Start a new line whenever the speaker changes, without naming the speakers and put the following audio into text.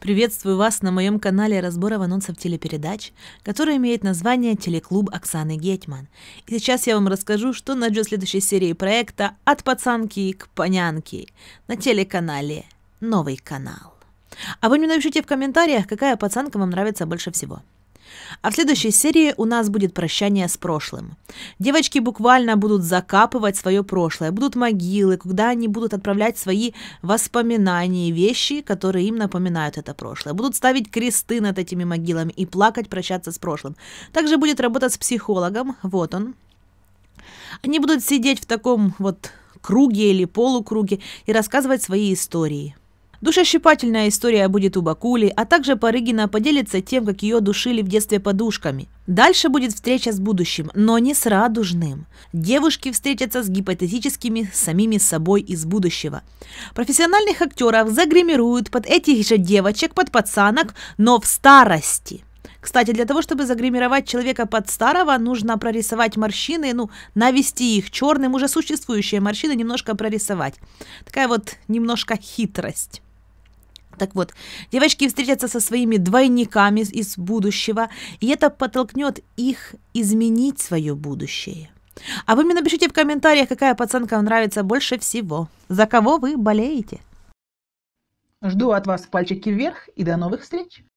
Приветствую вас на моем канале разборов анонсов телепередач, который имеет название «Телеклуб Оксаны Гетман». И сейчас я вам расскажу, что найдет в следующей серии проекта «От пацанки к понянке» на телеканале «Новый канал». А вы мне напишите в комментариях, какая пацанка вам нравится больше всего. А в следующей серии у нас будет прощание с прошлым. Девочки буквально будут закапывать свое прошлое, будут могилы, куда они будут отправлять свои воспоминания, вещи, которые им напоминают это прошлое. Будут ставить кресты над этими могилами и плакать, прощаться с прошлым. Также будет работа с психологом, вот он. Они будут сидеть в таком вот круге или полукруге и рассказывать свои истории. Душещипательная история будет у Бакули, а также Парыгина поделится тем, как ее душили в детстве подушками. Дальше будет встреча с будущим, но не с радужным. Девушки встретятся с гипотетическими самими собой из будущего. Профессиональных актеров загримируют под этих же девочек, под пацанок, но в старости – кстати, для того, чтобы загримировать человека под старого, нужно прорисовать морщины, ну, навести их черным, уже существующие морщины немножко прорисовать. Такая вот немножко хитрость. Так вот, девочки встретятся со своими двойниками из будущего, и это подтолкнет их изменить свое будущее. А вы мне напишите в комментариях, какая пацанка вам нравится больше всего. За кого вы болеете? Жду от вас пальчики вверх и до новых встреч!